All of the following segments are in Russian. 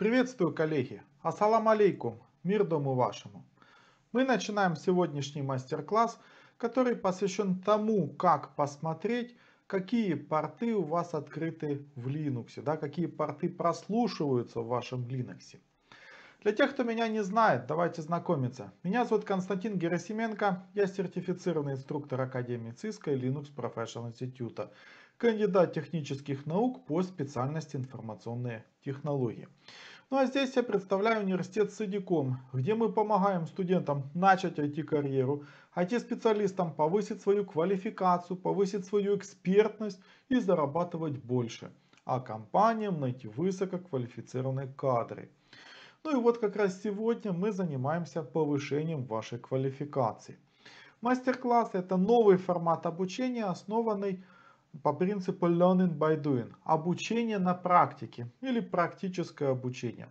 Приветствую, коллеги! Ассалам алейкум! Мир дому вашему! Мы начинаем сегодняшний мастер-класс, который посвящен тому, как посмотреть, какие порты у вас открыты в Linux, да, какие порты прослушиваются в вашем Linux. Для тех, кто меня не знает, давайте знакомиться. Меня зовут Константин Герасименко, я сертифицированный инструктор Академии ЦИСКО и Linux Professional Institute кандидат технических наук по специальности информационные технологии. Ну а здесь я представляю университет Сидиком, где мы помогаем студентам начать IT-карьеру, IT-специалистам повысить свою квалификацию, повысить свою экспертность и зарабатывать больше, а компаниям найти высококвалифицированные кадры. Ну и вот как раз сегодня мы занимаемся повышением вашей квалификации. Мастер-класс это новый формат обучения, основанный по принципу learning by doing, обучение на практике или практическое обучение.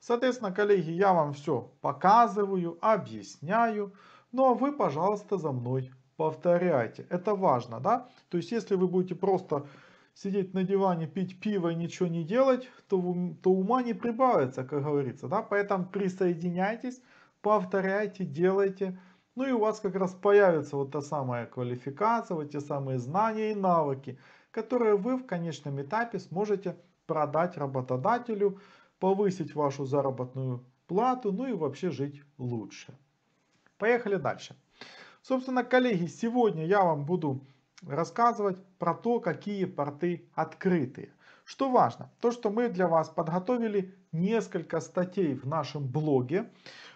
Соответственно, коллеги, я вам все показываю, объясняю, ну а вы, пожалуйста, за мной повторяйте. Это важно, да? То есть, если вы будете просто сидеть на диване, пить пиво и ничего не делать, то, то ума не прибавится, как говорится, да? Поэтому присоединяйтесь, повторяйте, делайте, делайте ну и у вас как раз появится вот та самая квалификация, вот те самые знания и навыки, которые вы в конечном этапе сможете продать работодателю, повысить вашу заработную плату, ну и вообще жить лучше. Поехали дальше. Собственно, коллеги, сегодня я вам буду рассказывать про то, какие порты открытые. Что важно, то что мы для вас подготовили несколько статей в нашем блоге,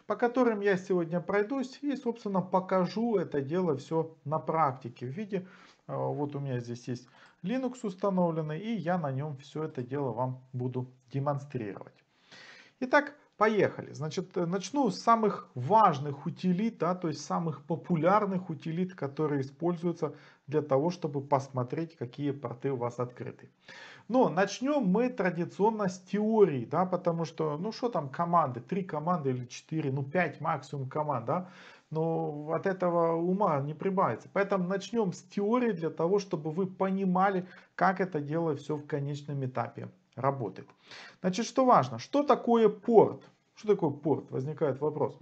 по которым я сегодня пройдусь и, собственно, покажу это дело все на практике в виде, э, вот у меня здесь есть Linux установленный, и я на нем все это дело вам буду демонстрировать. Итак, Поехали. Значит, э, начну с самых важных утилит, да, то есть самых популярных утилит, которые используются для того, чтобы посмотреть, какие порты у вас открыты. Но начнем мы традиционно с теории, да, потому что, ну что там команды, три команды или четыре, ну пять максимум команд, да, но от этого ума не прибавится. Поэтому начнем с теории для того, чтобы вы понимали, как это дело все в конечном этапе работает. Значит, что важно? Что такое порт? Что такое порт? Возникает вопрос.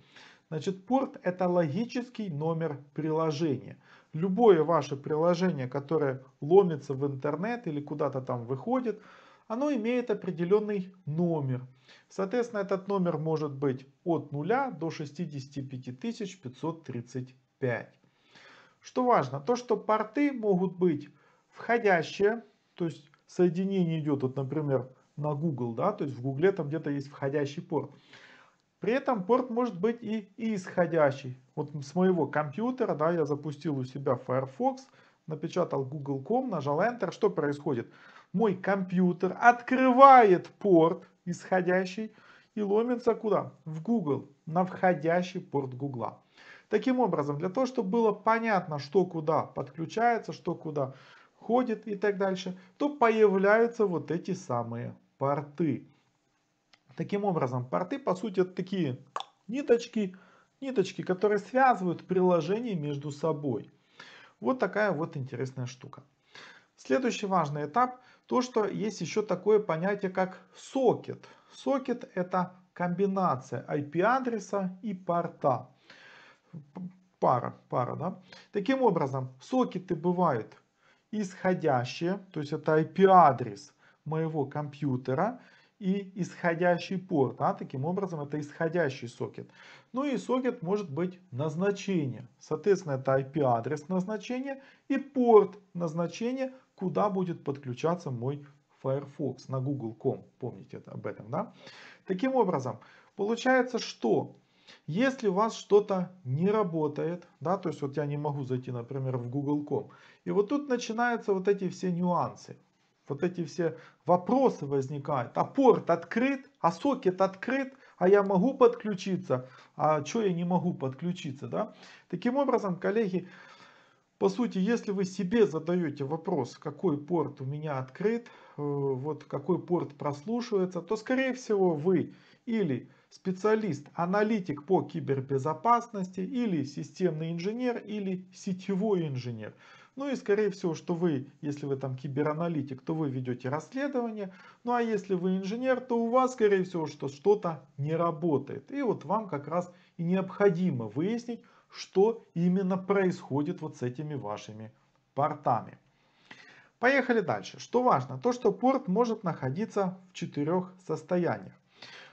Значит, порт это логический номер приложения. Любое ваше приложение, которое ломится в интернет или куда-то там выходит, оно имеет определенный номер. Соответственно, этот номер может быть от 0 до 65 535. Что важно, то что порты могут быть входящие, то есть соединение идет, вот, например, на Google, да, то есть в Google там где-то есть входящий порт. При этом порт может быть и исходящий. Вот с моего компьютера, да, я запустил у себя Firefox, напечатал google.com, нажал Enter, что происходит? Мой компьютер открывает порт исходящий и ломится куда? В Google, на входящий порт Google. Таким образом, для того, чтобы было понятно, что куда подключается, что куда ходит и так дальше, то появляются вот эти самые порты. Таким образом, порты, по сути, это такие ниточки, ниточки, которые связывают приложения между собой. Вот такая вот интересная штука. Следующий важный этап, то что есть еще такое понятие как сокет. Сокет это комбинация IP-адреса и порта. Пара, пара, да. Таким образом, сокеты бывают исходящее, то есть это IP-адрес моего компьютера и исходящий порт. А, таким образом, это исходящий сокет. Ну и сокет может быть назначение. Соответственно, это IP-адрес назначения и порт назначения, куда будет подключаться мой Firefox на Google.com. Помните об этом, да? Таким образом, получается, что если у вас что-то не работает, да, то есть вот я не могу зайти, например, в Google.com, и вот тут начинаются вот эти все нюансы, вот эти все вопросы возникают. А порт открыт, а сокет открыт, а я могу подключиться, а что я не могу подключиться, да? Таким образом, коллеги, по сути, если вы себе задаете вопрос, какой порт у меня открыт, э, вот какой порт прослушивается, то, скорее всего, вы или специалист, аналитик по кибербезопасности или системный инженер или сетевой инженер. Ну и скорее всего, что вы, если вы там кибераналитик, то вы ведете расследование. Ну а если вы инженер, то у вас скорее всего, что что-то не работает. И вот вам как раз и необходимо выяснить, что именно происходит вот с этими вашими портами. Поехали дальше. Что важно? То, что порт может находиться в четырех состояниях.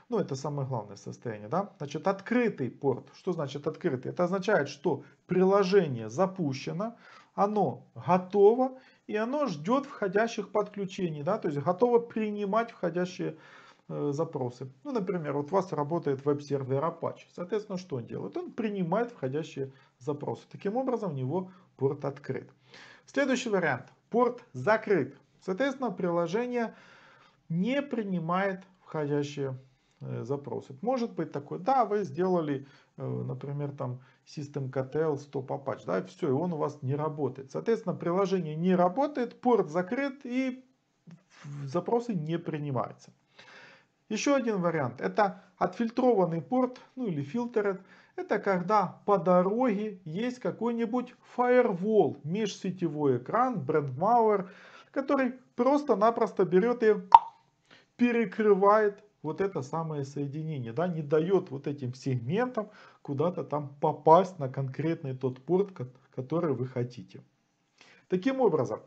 Ну, это самое главное состояние, да? Значит, открытый порт. Что значит открытый? Это означает, что приложение запущено, оно готово, и оно ждет входящих подключений, да? То есть, готово принимать входящие э, запросы. Ну, например, вот у вас работает веб-сервер Apache. Соответственно, что он делает? Он принимает входящие запросы. Таким образом, у него порт открыт. Следующий вариант. Порт закрыт. Соответственно, приложение не принимает входящие Э, запросит. Может быть такой, да, вы сделали, э, например, там systemctl 100 папач, да, все, и он у вас не работает. Соответственно, приложение не работает, порт закрыт и запросы не принимаются. Еще один вариант, это отфильтрованный порт, ну или фильтрет. это когда по дороге есть какой-нибудь фаервол, межсетевой экран, брендмауэр, который просто-напросто берет и перекрывает вот это самое соединение, да, не дает вот этим сегментам куда-то там попасть на конкретный тот порт, который вы хотите. Таким образом,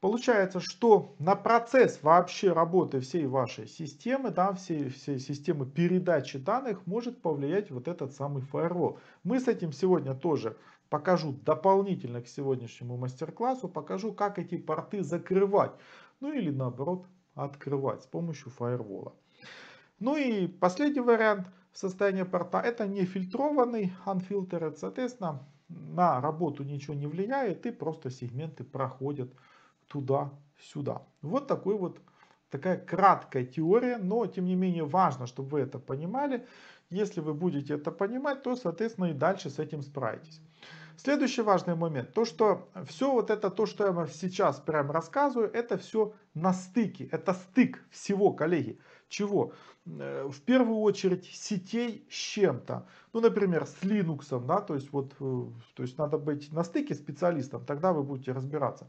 Получается, что на процесс вообще работы всей вашей системы, да, всей, всей системы передачи данных может повлиять вот этот самый фаервол. Мы с этим сегодня тоже покажу дополнительно к сегодняшнему мастер-классу, покажу, как эти порты закрывать, ну или наоборот открывать с помощью фаервола. Ну и последний вариант состояния порта это нефильтрованный unfiltered, соответственно на работу ничего не влияет и просто сегменты проходят туда-сюда. Вот такой вот такая краткая теория, но тем не менее важно, чтобы вы это понимали. Если вы будете это понимать, то соответственно и дальше с этим справитесь. Следующий важный момент, то что все вот это, то, что я вам сейчас прям рассказываю, это все на стыке, это стык всего, коллеги. Чего? Э, в первую очередь сетей с чем-то. Ну, например, с Linux, да, то есть вот, э, то есть надо быть на стыке специалистом, тогда вы будете разбираться.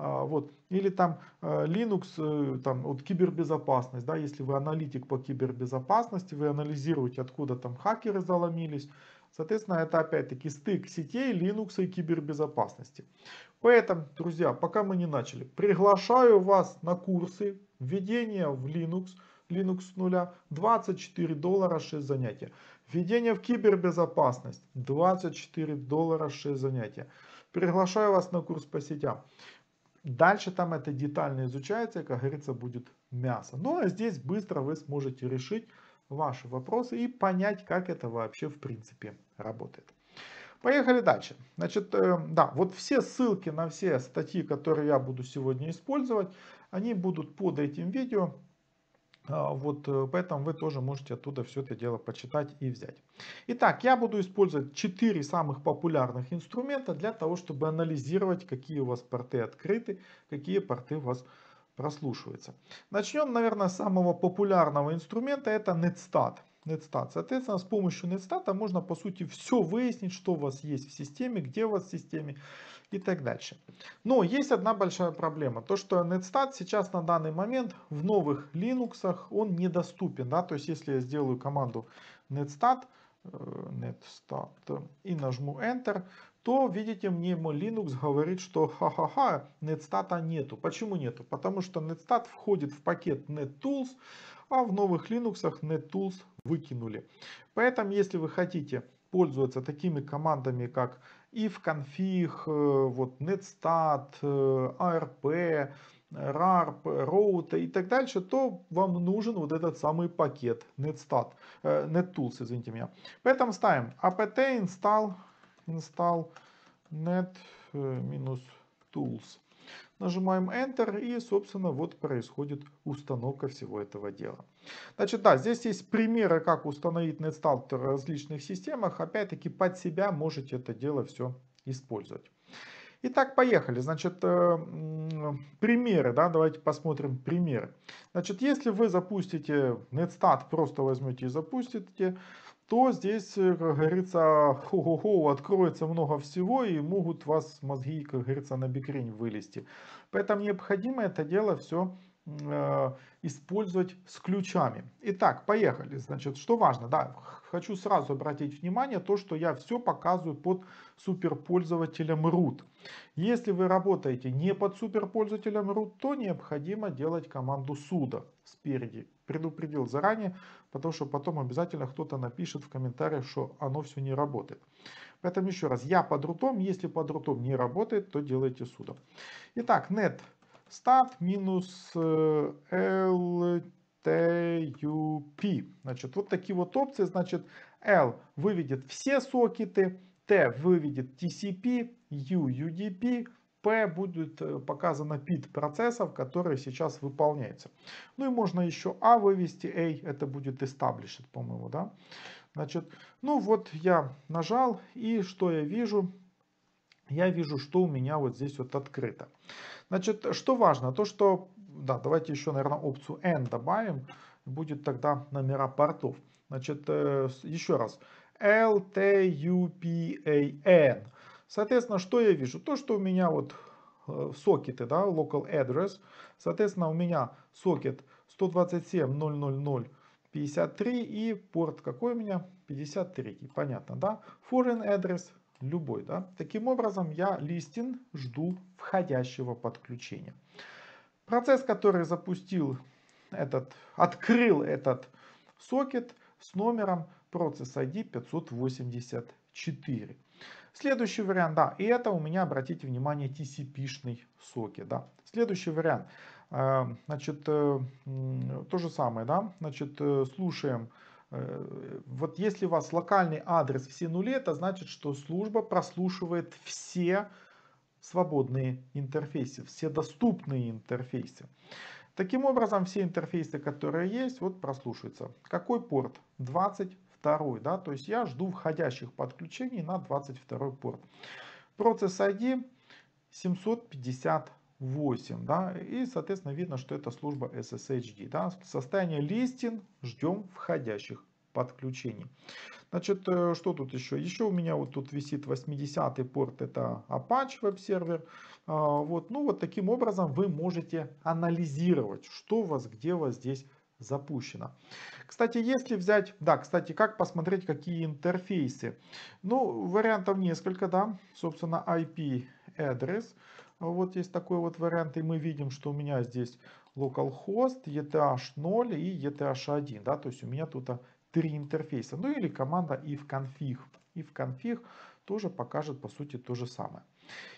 А, вот. Или там э, Linux, там, вот кибербезопасность, да, если вы аналитик по кибербезопасности, вы анализируете, откуда там хакеры заломились, Соответственно, это опять-таки стык сетей, Linux и кибербезопасности. Поэтому, друзья, пока мы не начали, приглашаю вас на курсы введения в Linux, Linux с нуля, 24 доллара 6 занятия. Введение в кибербезопасность, 24 доллара 6 занятия. Приглашаю вас на курс по сетям. Дальше там это детально изучается как говорится, будет мясо. Ну а здесь быстро вы сможете решить ваши вопросы и понять, как это вообще в принципе работает. Поехали дальше. Значит, э, да, вот все ссылки на все статьи, которые я буду сегодня использовать, они будут под этим видео. А, вот э, поэтому вы тоже можете оттуда все это дело почитать и взять. Итак, я буду использовать 4 самых популярных инструмента для того, чтобы анализировать, какие у вас порты открыты, какие порты у вас открыты прослушивается. Начнем, наверное, с самого популярного инструмента, это NetStat. NetStat. Соответственно, с помощью NetStat можно, по сути, все выяснить, что у вас есть в системе, где у вас в системе и так дальше. Но есть одна большая проблема. То, что NetStat сейчас на данный момент в новых Linux он недоступен. Да? То есть, если я сделаю команду NetStat, NetStat э, и нажму Enter, то, видите, мне мой Linux говорит, что ха-ха-ха, NetStat нету. Почему нету? Потому что NetStat входит в пакет NetTools, а в новых Linux NetTools выкинули. Поэтому, если вы хотите пользоваться такими командами, как ifconfig, э, вот netstat, э, arp, rarp, route и так дальше, то вам нужен вот этот самый пакет netstat, э, nettools, извините меня. Поэтому ставим apt install install net-tools. Э, Нажимаем Enter и, собственно, вот происходит установка всего этого дела. Значит, да, здесь есть примеры, как установить NetStart в различных системах. Опять-таки, под себя можете это дело все использовать. Итак, поехали. Значит, э, примеры, да, давайте посмотрим примеры. Значит, если вы запустите NetStat, просто возьмете и запустите, то здесь, э, как говорится, хо-хо-хо, откроется много всего и могут вас мозги, как говорится, на бикрень вылезти. Поэтому необходимо это дело все э, использовать с ключами. Итак, поехали. Значит, что важно, да, хочу сразу обратить внимание, то, что я все показываю под суперпользователем root. Если вы работаете не под суперпользователем root, то необходимо делать команду sudo спереди предупредил заранее, потому что потом обязательно кто-то напишет в комментариях, что оно все не работает. Поэтому еще раз, я под рутом, если под рутом не работает, то делайте судом. Итак, net stat минус ltup. Э, значит, вот такие вот опции, значит, L выведет все сокеты, T выведет TCP, U UDP, P будет э, показано пит процессов, которые сейчас выполняются. Ну и можно еще A вывести, A это будет established, по-моему, да. Значит, ну вот я нажал, и что я вижу? Я вижу, что у меня вот здесь вот открыто. Значит, что важно, то что, да, давайте еще, наверное, опцию N добавим, будет тогда номера портов. Значит, э, еще раз, L, T, U, P, A, N – Соответственно, что я вижу? То, что у меня вот э, сокеты, да, local address. Соответственно, у меня сокет 127.000.53 и порт какой у меня? 53. Понятно, да? Foreign address любой, да? Таким образом, я листин жду входящего подключения. Процесс, который запустил этот, открыл этот сокет с номером процесс ID 584. Следующий вариант, да, и это у меня, обратите внимание, TCP-шный сокет, да. Следующий вариант, эм, значит, э, то же самое, да, значит, э, слушаем, э, вот если у вас локальный адрес все нули, это значит, что служба прослушивает все свободные интерфейсы, все доступные интерфейсы. Таким образом, все интерфейсы, которые есть, вот прослушиваются. Какой порт? 20 22, да, то есть я жду входящих подключений на 22 порт. Процесс ID 758, да, и, соответственно, видно, что это служба SSHD, да, состояние листин, ждем входящих подключений. Значит, э, что тут еще? Еще у меня вот тут висит 80 порт, это Apache веб-сервер. А, вот, ну вот таким образом вы можете анализировать, что у вас, где у вас здесь запущена. Кстати, если взять, да, кстати, как посмотреть, какие интерфейсы? Ну, вариантов несколько, да, собственно, IP адрес. Вот есть такой вот вариант, и мы видим, что у меня здесь localhost, ETH0 и ETH1, да, то есть у меня тут а три интерфейса. Ну или команда ifconfig. Ifconfig тоже покажет, по сути, то же самое.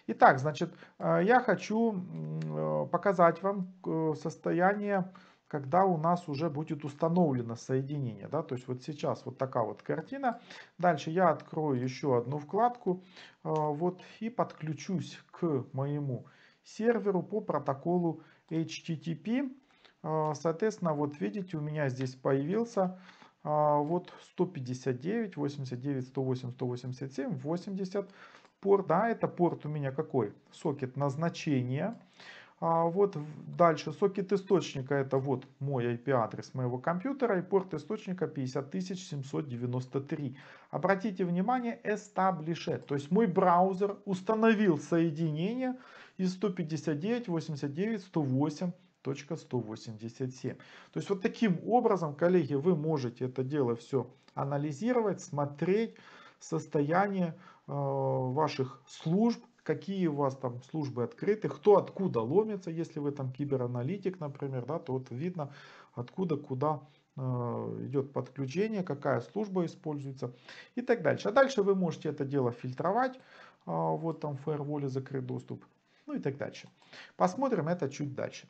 Итак, значит, э, я хочу э, показать вам э, состояние когда у нас уже будет установлено соединение. Да? То есть вот сейчас вот такая вот картина. Дальше я открою еще одну вкладку а, вот, и подключусь к моему серверу по протоколу HTTP. А, соответственно, вот видите, у меня здесь появился а, вот 159, 89, 108, 187, 80 порт. Да, это порт у меня какой? Сокет назначения. А вот дальше сокет источника это вот мой IP-адрес моего компьютера и порт источника 50793. Обратите внимание, established, то есть мой браузер установил соединение из 159.89.108 То есть вот таким образом, коллеги, вы можете это дело все анализировать, смотреть состояние э, ваших служб, какие у вас там службы открыты, кто откуда ломится, если вы там кибераналитик, например, да, то вот видно, откуда, куда э, идет подключение, какая служба используется и так дальше. А дальше вы можете это дело фильтровать, а, вот там в фаерволе закрыт доступ, ну и так дальше. Посмотрим это чуть дальше.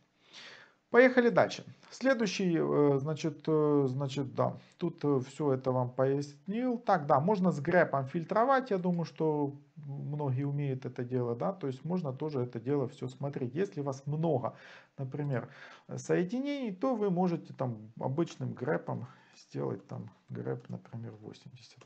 Поехали дальше. Следующий, э, значит, э, значит, да, тут э, все это вам пояснил. Так, да, можно с грэпом фильтровать, я думаю, что многие умеют это дело, да, то есть можно тоже это дело все смотреть. Если у вас много, например, соединений, то вы можете там обычным грэпом сделать там грэп, например, 80.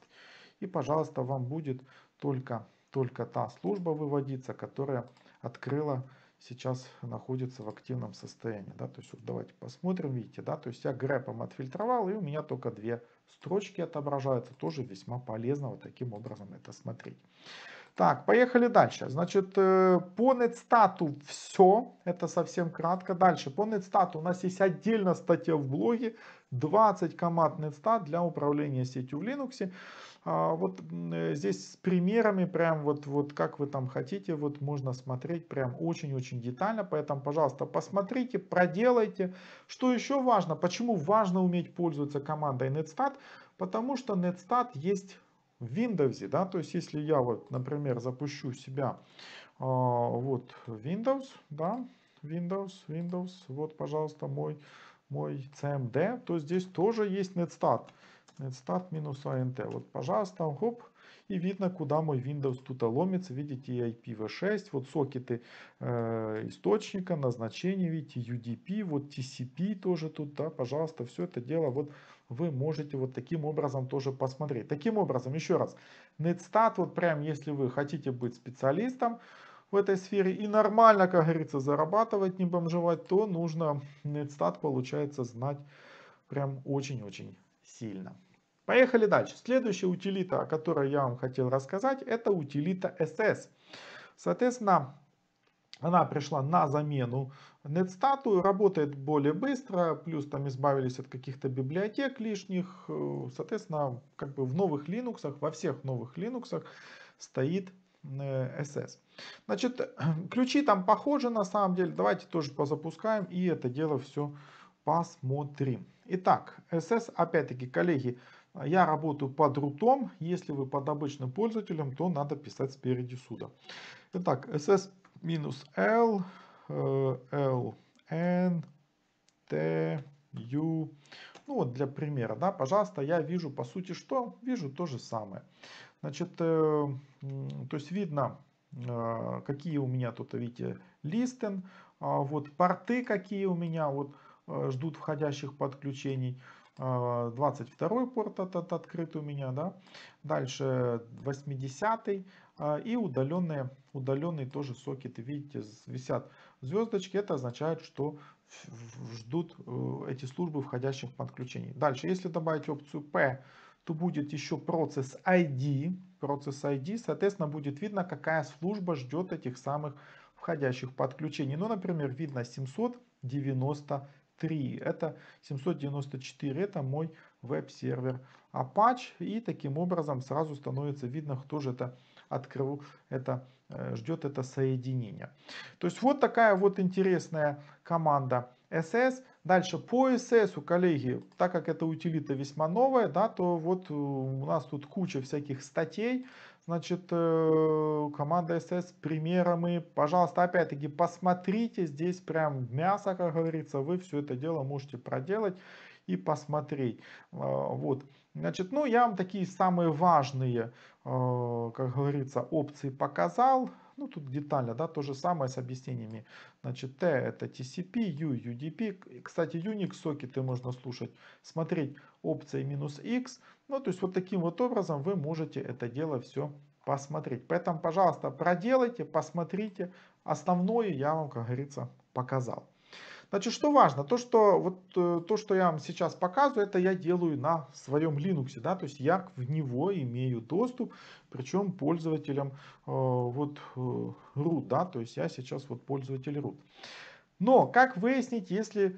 И, пожалуйста, вам будет только, только та служба выводиться, которая открыла сейчас находится в активном состоянии. Да? То есть вот давайте посмотрим, видите, да, то есть я грэпом отфильтровал, и у меня только две строчки отображаются. Тоже весьма полезно вот таким образом это смотреть. Так, поехали дальше. Значит, э, по нетстату все, это совсем кратко. Дальше, по нетстату у нас есть отдельная статья в блоге, 20 команд нетстат для управления сетью в Linux. А, вот э, здесь с примерами, прям вот, вот как вы там хотите, вот можно смотреть прям очень-очень детально. Поэтому, пожалуйста, посмотрите, проделайте. Что еще важно? Почему важно уметь пользоваться командой NetStat? Потому что NetStat есть в Windows, да, то есть если я вот, например, запущу себя а, вот Windows, да, Windows, Windows, вот, пожалуйста, мой, мой CMD, то здесь тоже есть NetStat. Start минус АНТ. Вот, пожалуйста, хоп. И видно, куда мой Windows тут ломится. Видите, и IPv6, вот сокеты э, источника, назначение, видите, UDP, вот TCP тоже тут, да, пожалуйста, все это дело вот вы можете вот таким образом тоже посмотреть. Таким образом, еще раз, NetStat, вот прям если вы хотите быть специалистом, в этой сфере и нормально, как говорится, зарабатывать, не бомжевать, то нужно NetStat, получается, знать прям очень-очень сильно. Поехали дальше. Следующая утилита, о которой я вам хотел рассказать, это утилита SS. Соответственно, она пришла на замену NetStat, работает более быстро, плюс там избавились от каких-то библиотек лишних. Соответственно, как бы в новых Linux, во всех новых Linux стоит SS. Э, Значит, ключи там похожи на самом деле. Давайте тоже позапускаем и это дело все посмотрим. Итак, SS, опять-таки, коллеги, я работаю под рутом. Если вы под обычным пользователем, то надо писать спереди суда. Итак, SS минус L, L, N, T, U. Ну вот для примера, да, пожалуйста, я вижу по сути что? Вижу то же самое. Значит, э, то есть видно, э, какие у меня тут, видите, листен, а вот порты какие у меня, вот Э, ждут входящих подключений. 22 э, порт от, открыт у меня, да. Дальше 80 э, и удаленные, удаленные тоже сокеты. Видите, висят звездочки. Это означает, что ждут эти службы входящих подключений. Дальше, если добавить опцию P, то будет еще процесс ID. Процесс ID, соответственно, будет видно, какая служба ждет этих самых входящих подключений. Ну, например, видно 790 3. Это 794, это мой веб-сервер Apache. И таким образом сразу становится видно, кто же это открыл, это э, ждет это соединение. То есть вот такая вот интересная команда SS. Дальше по SS, коллеги, так как эта утилита весьма новая, да, то вот э, у нас тут куча всяких статей. Значит, э, команда SS, примером и, пожалуйста, опять-таки посмотрите, здесь прям мясо, как говорится, вы все это дело можете проделать и посмотреть. Э, вот. Значит, ну я вам такие самые важные, как говорится, опции показал. Ну, тут детально, да, то же самое с объяснениями. Значит, T это TCP, U, UDP. Кстати, Unix сокеты можно слушать, смотреть опции минус X. Ну, то есть вот таким вот образом вы можете это дело все посмотреть. Поэтому, пожалуйста, проделайте, посмотрите. Основное я вам, как говорится, показал. Значит, что важно, то что, вот, э, то, что я вам сейчас показываю, это я делаю на своем Linux, да, то есть я в него имею доступ, причем пользователем э, вот э, root, да, то есть я сейчас вот пользователь root. Но как выяснить, если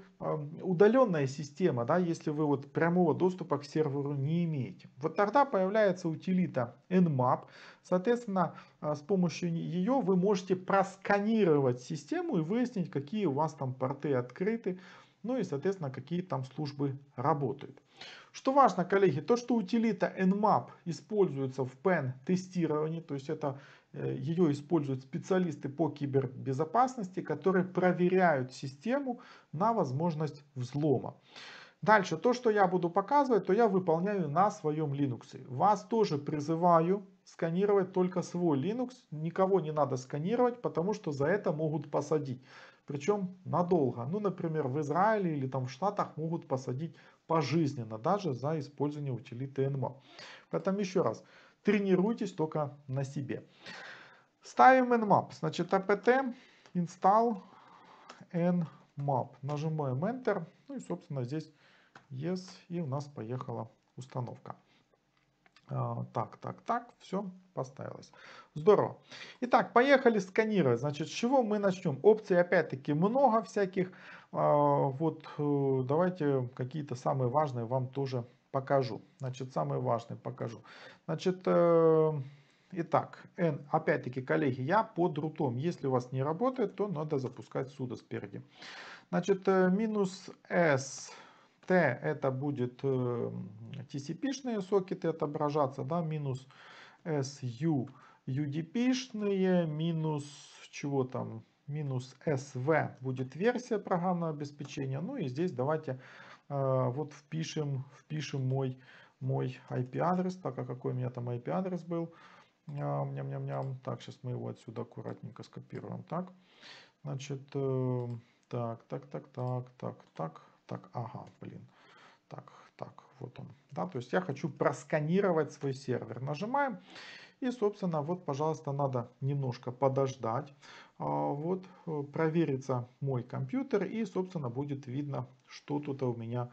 удаленная система, да, если вы вот прямого доступа к серверу не имеете? Вот тогда появляется утилита nmap. Соответственно, а, с помощью ее вы можете просканировать систему и выяснить, какие у вас там порты открыты, ну и, соответственно, какие там службы работают. Что важно, коллеги, то, что утилита nmap используется в pen-тестировании, то есть это ее используют специалисты по кибербезопасности, которые проверяют систему на возможность взлома. Дальше, то, что я буду показывать, то я выполняю на своем Linux. Вас тоже призываю сканировать только свой Linux. Никого не надо сканировать, потому что за это могут посадить. Причем надолго. Ну, например, в Израиле или там в Штатах могут посадить пожизненно, даже за использование утилиты NMO. Поэтому еще раз, Тренируйтесь только на себе. Ставим nmap. Значит, apt install nmap. Нажимаем Enter. Ну и, собственно, здесь yes. И у нас поехала установка. А, так, так, так, все поставилось. Здорово. Итак, поехали сканировать. Значит, с чего мы начнем? Опций опять-таки много всяких. А, вот э, давайте какие-то самые важные вам тоже покажу. Значит, самый важный покажу. Значит, э, итак, N, опять-таки, коллеги, я под рутом. Если у вас не работает, то надо запускать сюда спереди. Значит, э, минус S, T, это будет э, TCP-шные сокеты отображаться, да, минус s u UDP-шные, минус чего там, минус SV будет версия программного обеспечения. Ну и здесь давайте а, вот впишем, впишем мой, мой IP-адрес, так как какой у меня там IP-адрес был. А, ням-ням-ням. Так, сейчас мы его отсюда аккуратненько скопируем. Так, значит, э, так, так, так, так, так, так, так, ага, блин. Так, так, вот он. Да, то есть я хочу просканировать свой сервер. Нажимаем. И, собственно, вот, пожалуйста, надо немножко подождать. А, вот э, проверится мой компьютер и, собственно, будет видно, что тут у меня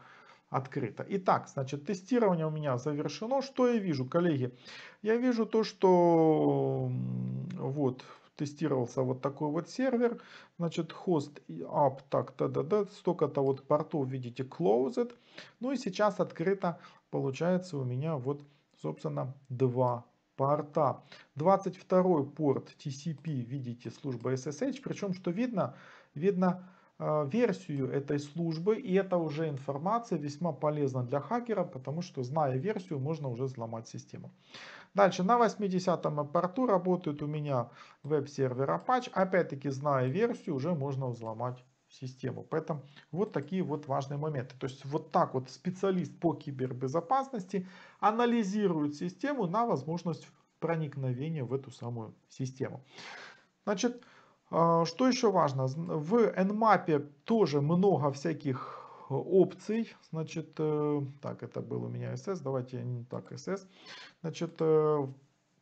открыто. Итак, значит, тестирование у меня завершено. Что я вижу, коллеги? Я вижу то, что вот тестировался вот такой вот сервер. Значит, хост up, так, та да да столько-то вот портов, видите, closed. Ну и сейчас открыто, получается, у меня вот, собственно, два порта. 22 порт TCP, видите, служба SSH. Причем, что видно? Видно э, версию этой службы, и это уже информация весьма полезна для хакера, потому что, зная версию, можно уже взломать систему. Дальше, на 80-м порту работает у меня веб-сервер Apache. Опять-таки, зная версию, уже можно взломать систему. Поэтому вот такие вот важные моменты. То есть вот так вот специалист по кибербезопасности анализирует систему на возможность проникновения в эту самую систему. Значит, а, что еще важно? В Nmap тоже много всяких опций. Значит, э, так, это был у меня SS, давайте так, SS. Значит, э,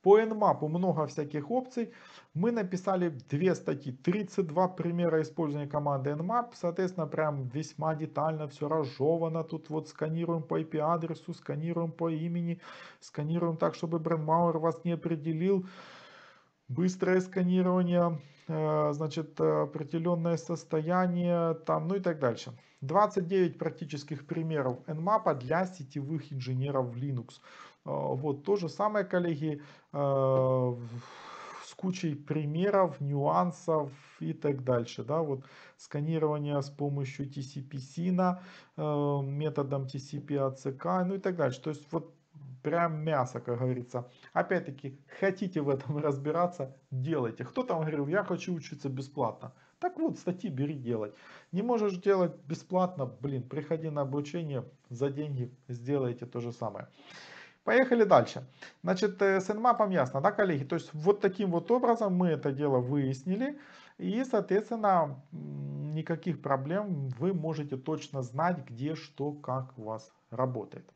по Nmap много всяких опций. Мы написали две статьи, 32 примера использования команды Nmap. Соответственно, прям весьма детально все разжевано. Тут вот сканируем по IP-адресу, сканируем по имени, сканируем так, чтобы брендмауэр вас не определил. Быстрое сканирование, э, значит, э, определенное состояние, там, ну и так дальше. 29 практических примеров Nmap для сетевых инженеров Linux. А, вот то же самое, коллеги, э, с кучей примеров, нюансов и так дальше. Да, вот сканирование с помощью TCP-SIN, э, методом TCP-ACK, а ну и так дальше. То есть вот прям мясо, как говорится. Опять-таки, хотите в этом разбираться, делайте. Кто там говорил, я хочу учиться бесплатно. Так вот, статьи бери делать. Не можешь делать бесплатно, блин, приходи на обучение, за деньги сделайте то же самое. Поехали дальше. Значит, э, с нмапом ясно, да, коллеги? То есть вот таким вот образом мы это дело выяснили. И, соответственно, никаких проблем. Вы можете точно знать, где что, как у вас работает.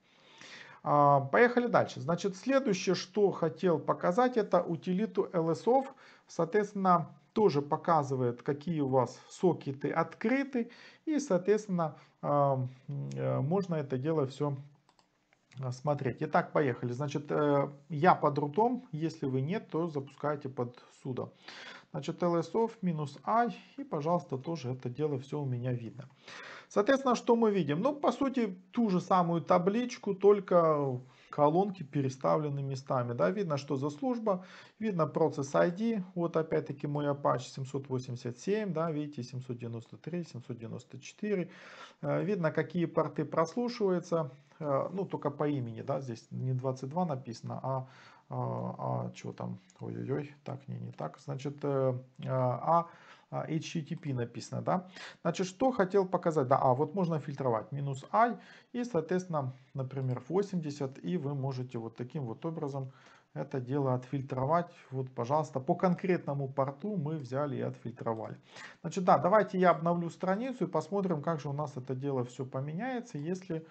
А, поехали дальше. Значит, следующее, что хотел показать, это утилиту LSOF. Соответственно, тоже показывает, какие у вас сокеты открыты. И, соответственно, а, э, можно это дело все Э, смотреть. Итак, поехали. Значит, э, я под рутом, если вы нет, то запускайте под суда. Значит, lsof минус i, «А» и, пожалуйста, тоже это дело все у меня видно. Соответственно, что мы видим? Ну, по сути, ту же самую табличку, только колонки переставлены местами. Да, видно, что за служба, видно процесс ID, вот опять-таки мой Apache 787, да, видите, 793, 794. Э, видно, какие порты прослушиваются, э, ну, только по имени, да, здесь не 22 написано, а, а, а что там, ой-ой-ой, так, не, не так, значит, э, а а, HTTP написано, да. Значит, что хотел показать? Да, а вот можно фильтровать минус i и, соответственно, например, 80, и вы можете вот таким вот образом это дело отфильтровать. Вот, пожалуйста, по конкретному порту мы взяли и отфильтровали. Значит, да, давайте я обновлю страницу и посмотрим, как же у нас это дело все поменяется, если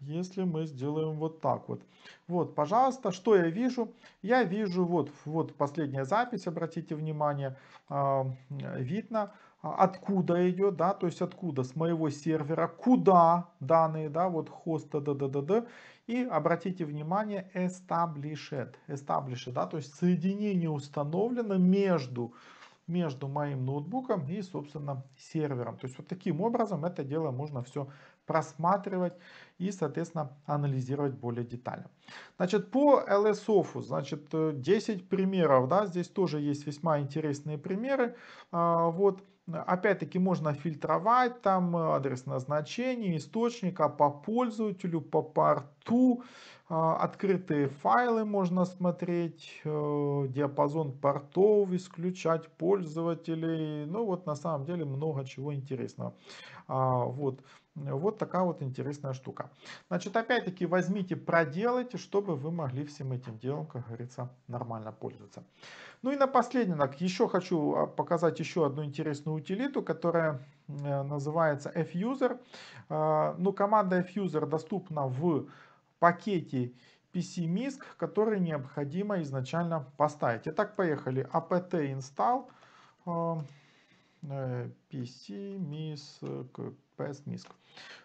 если мы сделаем вот так вот. Вот, пожалуйста, что я вижу? Я вижу, вот, вот последняя запись, обратите внимание, а, видно, а, откуда идет, да, то есть откуда, с моего сервера, куда данные, да, вот хоста, да, да, да, да, и обратите внимание, established, established, да, то есть соединение установлено между между моим ноутбуком и, собственно, сервером. То есть вот таким образом это дело можно все просматривать и, соответственно, анализировать более детально. Значит, по LSOF, значит, 10 примеров, да, здесь тоже есть весьма интересные примеры, а, вот, Опять-таки можно фильтровать там адрес назначения, источника по пользователю, по порту, а, открытые файлы можно смотреть, э, диапазон портов, исключать пользователей. Ну вот на самом деле много чего интересного. А, вот. Э, вот такая вот интересная штука. Значит, опять-таки возьмите, проделайте, чтобы вы могли всем этим делом, как говорится, нормально пользоваться. Ну и напоследок, еще хочу а, показать еще одну интересную утилиту, которая э, называется F-User. Ну, команда F-User доступна в пакете pcmisc, который необходимо изначально поставить. Итак, поехали. apt install pcmisc, psmisc.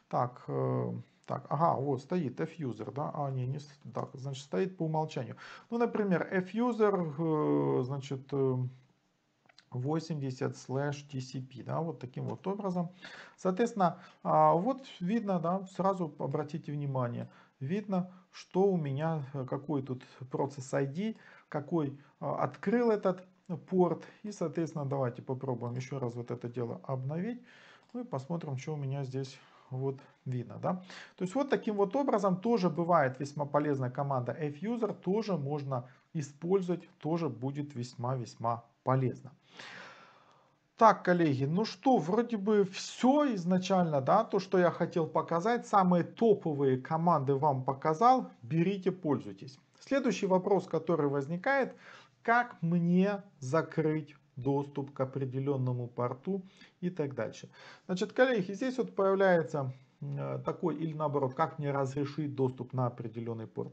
Так, э, так, ага, вот стоит f-user, да, а не, не так, значит стоит по умолчанию. Ну, например, f-user, э, значит, 80 slash TCP, да, вот таким вот образом. Соответственно, а, вот видно, да, сразу обратите внимание, видно, что у меня, э, какой тут процесс ID, какой э, открыл этот порт. И, соответственно, давайте попробуем еще раз вот это дело обновить. Ну и посмотрим, что у меня здесь вот видно, да. То есть вот таким вот образом тоже бывает весьма полезная команда fuser, тоже можно использовать, тоже будет весьма-весьма полезно. Так, коллеги, ну что, вроде бы все изначально, да, то, что я хотел показать, самые топовые команды вам показал, берите, пользуйтесь. Следующий вопрос, который возникает, как мне закрыть доступ к определенному порту и так дальше. Значит, коллеги, здесь вот появляется э, такой или наоборот, как мне разрешить доступ на определенный порт.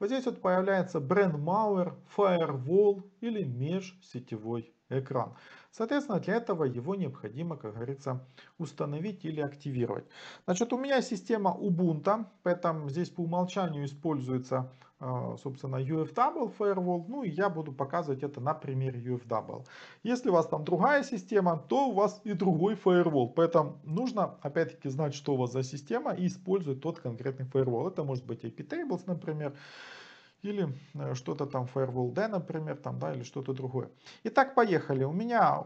Вот здесь вот появляется бренд Mauer, Firewall или межсетевой экран. Соответственно, для этого его необходимо, как говорится, установить или активировать. Значит, у меня система Ubuntu, поэтому здесь по умолчанию используется, э, собственно, UFW Firewall. Ну и я буду показывать это на примере UFW. Если у вас там другая система, то у вас и другой Firewall. Поэтому нужно, опять-таки, знать, что у вас за система и использовать тот конкретный Firewall. Это может быть IP Tables, Например, или э, что-то там Firewall D, например, там, да, или что-то другое. Итак, поехали. У меня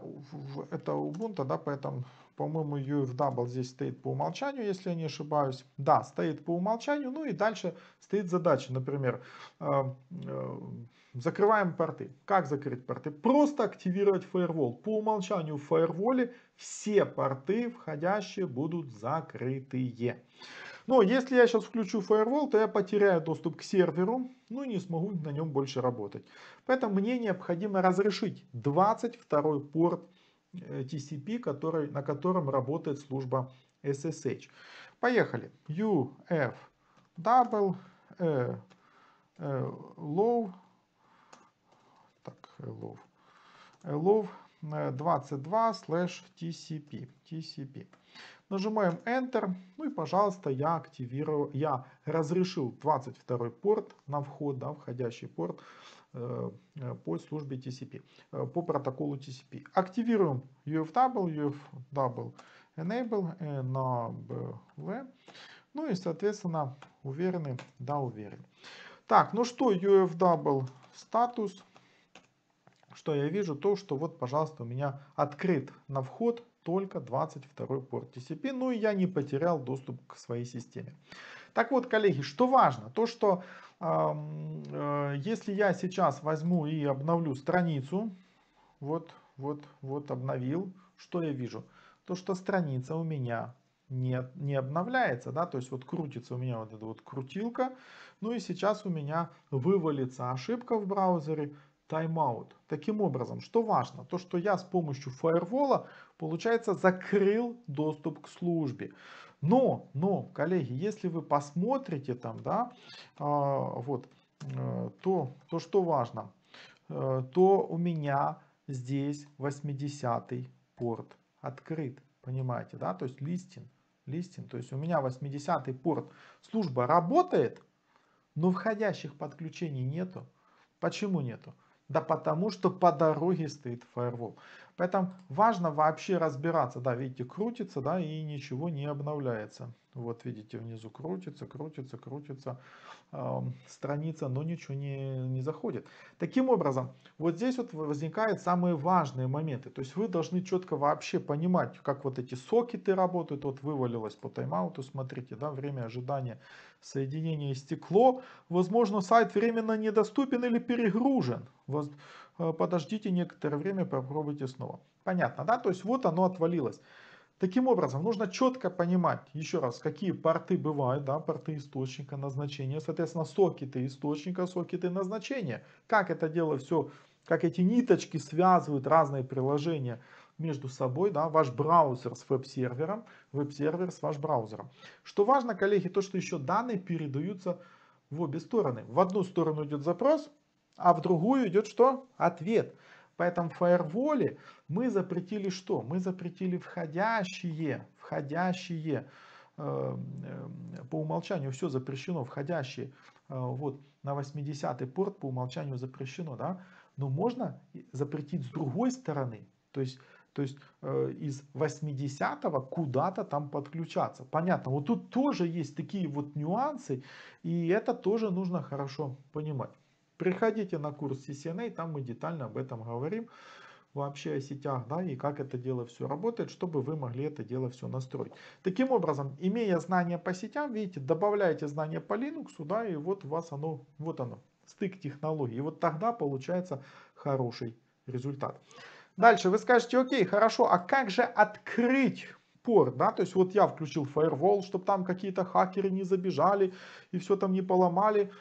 это Ubuntu, да, поэтому, по-моему, UFDouble здесь стоит по умолчанию, если я не ошибаюсь. Да, стоит по умолчанию, ну и дальше стоит задача, например, э, э, закрываем порты. Как закрыть порты? Просто активировать Firewall. По умолчанию в Firewall все порты входящие будут закрытые. Но если я сейчас включу Firewall, то я потеряю доступ к серверу, ну и не смогу на нем больше работать. Поэтому мне необходимо разрешить 22 порт TCP, э, который, на котором работает служба SSH. Поехали. UF double э, э, low, так, э, low, э, low 22 slash TCP. TCP. Нажимаем Enter. Ну и, пожалуйста, я активирую, я разрешил 22 порт на вход, да, входящий порт э, э по службе TCP, э, по протоколу TCP. Активируем UFW, UFW Enable, на Enable. Э, ну и, соответственно, уверены, да, уверены. Так, ну что, UFW статус. Что я вижу? То, что вот, пожалуйста, у меня открыт на вход только 22 порт TCP, ну и я не потерял доступ к своей системе. Так вот, коллеги, что важно, то что э, э, если я сейчас возьму и обновлю страницу, вот, вот, вот обновил, что я вижу? То, что страница у меня не, не обновляется, да, то есть вот крутится у меня вот эта вот крутилка, ну и сейчас у меня вывалится ошибка в браузере, тайм-аут. Таким образом, что важно, то что я с помощью фаервола, получается, закрыл доступ к службе. Но, но, коллеги, если вы посмотрите там, да, а, вот, э, то, то что важно, э, то у меня здесь 80 порт открыт, понимаете, да, то есть листин, листин, то есть у меня 80 порт, служба работает, но входящих подключений нету. Почему нету? Да потому что по дороге стоит фаервол. Поэтому важно вообще разбираться. Да, видите, крутится, да, и ничего не обновляется. Вот видите, внизу крутится, крутится, крутится э, страница, но ничего не, не заходит. Таким образом, вот здесь вот возникают самые важные моменты. То есть вы должны четко вообще понимать, как вот эти сокеты работают. Вот вывалилось по тайм-ауту, смотрите, да, время ожидания соединение стекло. Возможно, сайт временно недоступен или перегружен. Воз... Э, подождите некоторое время, попробуйте снова. Понятно, да? То есть вот оно отвалилось. Таким образом, нужно четко понимать, еще раз, какие порты бывают, да, порты источника назначения, соответственно, сокеты источника, сокеты назначения. Как это дело все, как эти ниточки связывают разные приложения между собой, да, ваш браузер с веб-сервером, веб-сервер с вашим браузером. Что важно, коллеги, то, что еще данные передаются в обе стороны. В одну сторону идет запрос, а в другую идет что? Ответ. Поэтому в фаерволе мы запретили что? Мы запретили входящие, входящие, э, э по умолчанию все запрещено, входящие, э, вот, на 80-й порт по умолчанию запрещено, да? Но можно запретить с другой стороны, то есть то есть э, из 80-го куда-то там подключаться. Понятно, вот тут тоже есть такие вот нюансы, и это тоже нужно хорошо понимать. Приходите на курс CCNA, там мы детально об этом говорим, вообще о сетях, да, и как это дело все работает, чтобы вы могли это дело все настроить. Таким образом, имея знания по сетям, видите, добавляете знания по Linux, да, и вот у вас оно, вот оно, стык технологий. И вот тогда получается хороший результат. Дальше вы скажете, окей, хорошо, а как же открыть порт, да, то есть вот я включил firewall, чтобы там какие-то хакеры не забежали и все там не поломали,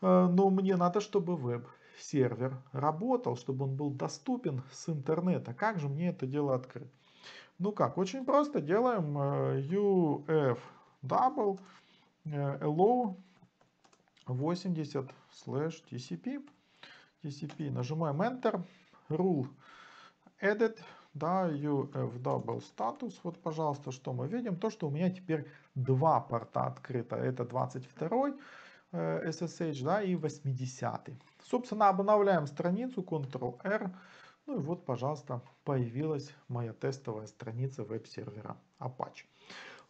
э, но мне надо, чтобы веб-сервер работал, чтобы он был доступен с интернета. Как же мне это дело открыть? Ну как, очень просто, делаем uf double allow 80 slash tcp, tcp, нажимаем enter, rule edit, да, UF э, double status. Вот, пожалуйста, что мы видим? То, что у меня теперь два порта открыто. Это 22 э, SSH, да, и 80. Собственно, обновляем страницу, Ctrl-R. Ну и вот, пожалуйста, появилась моя тестовая страница веб-сервера Apache.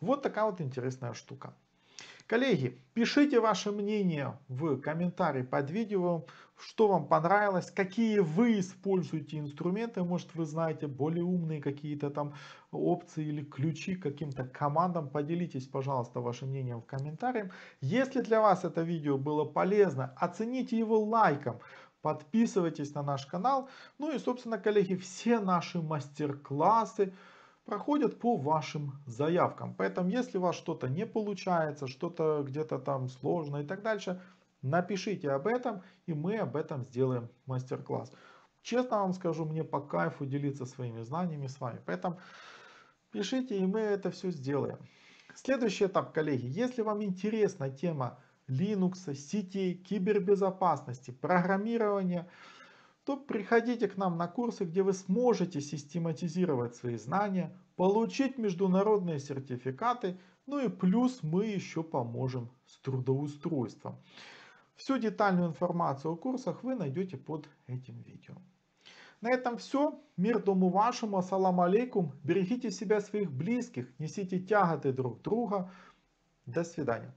Вот такая вот интересная штука. Коллеги, пишите ваше мнение в комментарии под видео, что вам понравилось, какие вы используете инструменты, может вы знаете более умные какие-то там опции или ключи каким-то командам, поделитесь, пожалуйста, вашим мнением в комментариях. Если для вас это видео было полезно, оцените его лайком, подписывайтесь на наш канал, ну и, собственно, коллеги, все наши мастер-классы, проходят по вашим заявкам. Поэтому, если у вас что-то не получается, что-то где-то там сложно и так дальше, напишите об этом, и мы об этом сделаем мастер-класс. Честно вам скажу, мне по кайфу делиться своими знаниями с вами. Поэтому пишите, и мы это все сделаем. Следующий этап, коллеги. Если вам интересна тема Linux, сетей, кибербезопасности, программирования – то приходите к нам на курсы, где вы сможете систематизировать свои знания, получить международные сертификаты, ну и плюс мы еще поможем с трудоустройством. Всю детальную информацию о курсах вы найдете под этим видео. На этом все. Мир дому вашему. Ассаламу алейкум. Берегите себя, своих близких. Несите тяготы друг друга. До свидания.